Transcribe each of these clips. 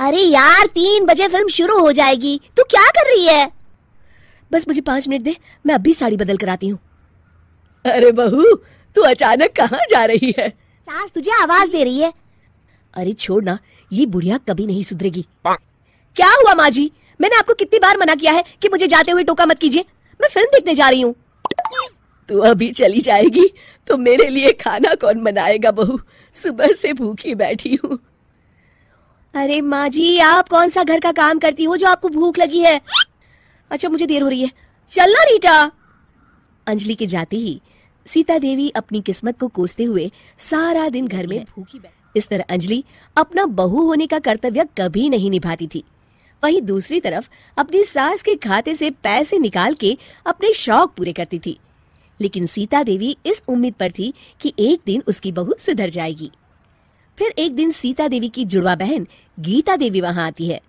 अरे यार तीन बजे फिल्म शुरू हो जाएगी तू क्या कर रही है बस मुझे पांच मिनट दे मैं अभी साड़ी बदल कर आती हूँ अरे बहू तू अचानक कहाँ जा रही है सास तुझे आवाज दे रही है अरे छोड़ ना ये बुढ़िया कभी नहीं सुधरेगी क्या हुआ माँ जी मैंने आपको कितनी बार मना किया है कि मुझे जाते हुए टोका मत कीजिए मैं फिल्म देखने जा रही हूँ तू अभी चली जाएगी तो मेरे लिए खाना कौन बनाएगा बहू सुबह से भूखी बैठी हूँ अरे माँ जी आप कौन सा घर का काम करती हो जो आपको भूख लगी है अच्छा मुझे देर हो रही है चलना रीटा अंजलि के जाते ही सीता देवी अपनी किस्मत को कोसते हुए सारा दिन घर में भूखी इस तरह अंजलि अपना बहू होने का कर्तव्य कभी नहीं निभाती थी वहीं दूसरी तरफ अपनी सास के खाते से पैसे निकाल के अपने शौक पूरे करती थी लेकिन सीता देवी इस उम्मीद पर थी कि एक दिन उसकी बहू सुधर जाएगी फिर एक दिन सीता देवी की जुड़वा बहन गीता देवी वहां आती है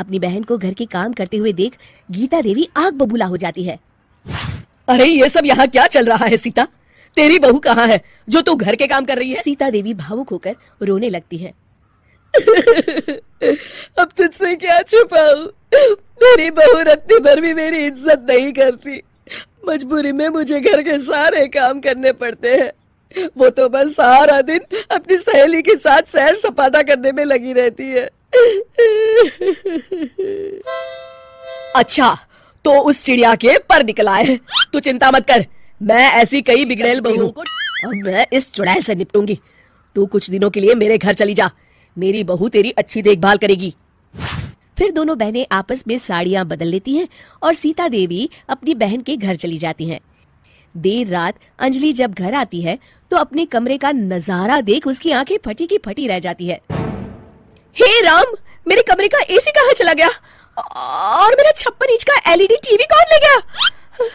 अपनी बहन को घर के काम करते हुए देख गीता देवी आग बबूला हो जाती है अरे ये सब यहाँ क्या चल रहा है सीता तेरी बहू कहाँ है जो तू घर के काम कर रही है सीता देवी भावुक होकर रोने लगती है अब तुझसे क्या छुपाऊ मेरी बहू रत्नी भर भी मेरी इज्जत नहीं करती मजबूरी में मुझे घर के सारे काम करने पड़ते हैं वो तो बस सारा दिन अपनी सहेली के साथ सैर सपाटा करने में लगी रहती है अच्छा तो उस चिड़िया के पर निकला है तू चिंता मत कर मैं ऐसी कई बिगड़ेल बहुओं को और मैं इस चुड़ैल से निपटूंगी तू कुछ दिनों के लिए मेरे घर चली जा मेरी बहू तेरी अच्छी देखभाल करेगी फिर दोनों बहनें आपस में साड़ियाँ बदल लेती हैं और सीता देवी अपनी बहन के घर चली जाती हैं देर रात अंजलि जब घर आती है तो अपने कमरे का नजारा देख उसकी आंखें फटी की फटी रह जाती है हे राम मेरे कमरे का एसी कहाँ चला गया और मेरा छप्पन इंच का एलईडी टीवी e कौन ले गया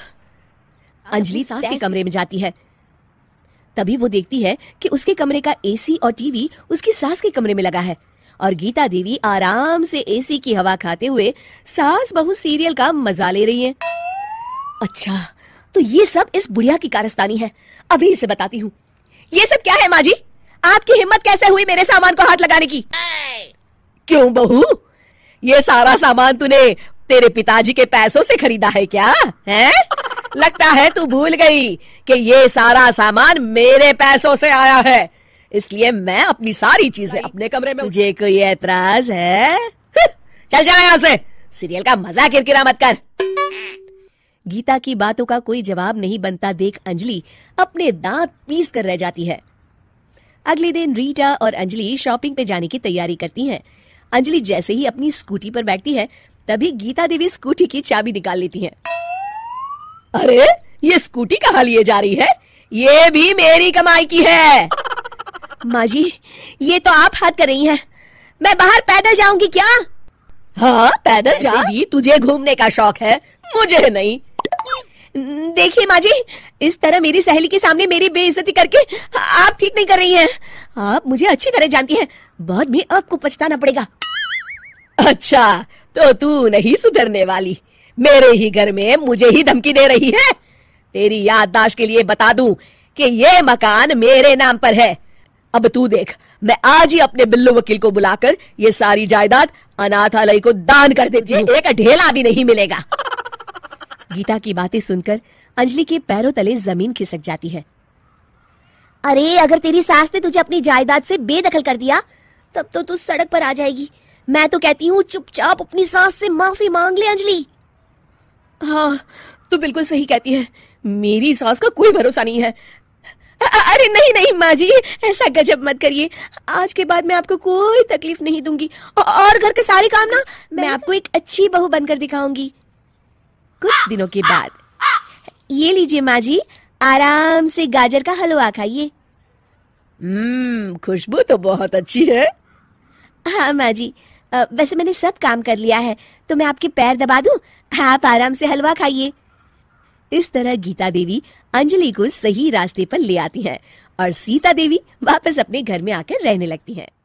अंजलि सास के कमरे में जाती है तभी वो देखती है कि उसके कमरे का एसी और टीवी उसकी सास के कमरे में लगा है और गीता देवी आराम से एसी की हवा खाते हुए सास बहु सीरियल का मजा ले रही है अच्छा तो ये सब इस बुढ़िया की कारस्तानी है अभी इसे बताती हूँ ये सब क्या है माँ जी आपकी हिम्मत कैसे हुई मेरे सामान को हाथ लगाने की क्यों बहू ये सारा सामान तूने तेरे पिताजी के पैसों से खरीदा है क्या है लगता है तू भूल गई कि ये सारा सामान मेरे पैसों से आया है इसलिए मैं अपनी सारी चीजें अपने कमरे में मुझे कोई एतराज है चल जा यहाँ से सीरियल का मजा किरकिरा मत कर गीता की बातों का कोई जवाब नहीं बनता देख अंजलि अपने दांत पीस कर रह जाती है अगले दिन रीटा और अंजलि शॉपिंग पे जाने की तैयारी करती हैं। अंजलि जैसे ही अपनी स्कूटी पर बैठती है तभी गीता देवी स्कूटी की चाबी निकाल लेती हैं। अरे ये स्कूटी कहाँ लिए जा रही है ये भी मेरी कमाई की है माँ जी ये तो आप हाथ कर रही हैं। मैं बाहर पैदल जाऊंगी क्या हाँ पैदल जा भी तुझे घूमने का शौक है मुझे नहीं देखिए माँ जी इस तरह मेरी सहेली के सामने मेरी बेइज्जती करके आप ठीक नहीं कर रही हैं आप मुझे अच्छी तरह जानती हैं बाद में आपको पछताना पड़ेगा अच्छा तो तू नहीं सुधरने वाली मेरे ही घर में मुझे ही धमकी दे रही है तेरी याददाश्त के लिए बता दूं कि ये मकान मेरे नाम पर है अब तू देख मैं आज ही अपने बिल्लू वकील को बुलाकर ये सारी जायदाद अनाथालय को दान कर देती हूँ एक ढेला भी नहीं मिलेगा गीता की बातें सुनकर अंजलि के पैरों तले जमीन खिसक जाती है अरे अगर तेरी सास ने तुझे अपनी जायदाद से बेदखल कर दिया तब तो तू सड़क पर आ जाएगी मैं तो कहती हूँ चुपचाप अपनी सास से माफी मांग ले अंजलि हाँ तू बिल्कुल सही कहती है मेरी सास का कोई भरोसा नहीं है अरे नहीं नहीं माँ जी ऐसा गजब मत करिए आज के बाद मैं आपको कोई तकलीफ नहीं दूंगी और घर के सारे काम ना मैं आपको एक अच्छी बहू बनकर दिखाऊंगी कुछ दिनों के बाद ये लीजिए माँ जी आराम से गाजर का हलवा खाइए हम्म खुशबू तो बहुत अच्छी है हाँ माँ जी वैसे मैंने सब काम कर लिया है तो मैं आपके पैर दबा दूं आप आराम से हलवा खाइए इस तरह गीता देवी अंजलि को सही रास्ते पर ले आती हैं और सीता देवी वापस अपने घर में आकर रहने लगती हैं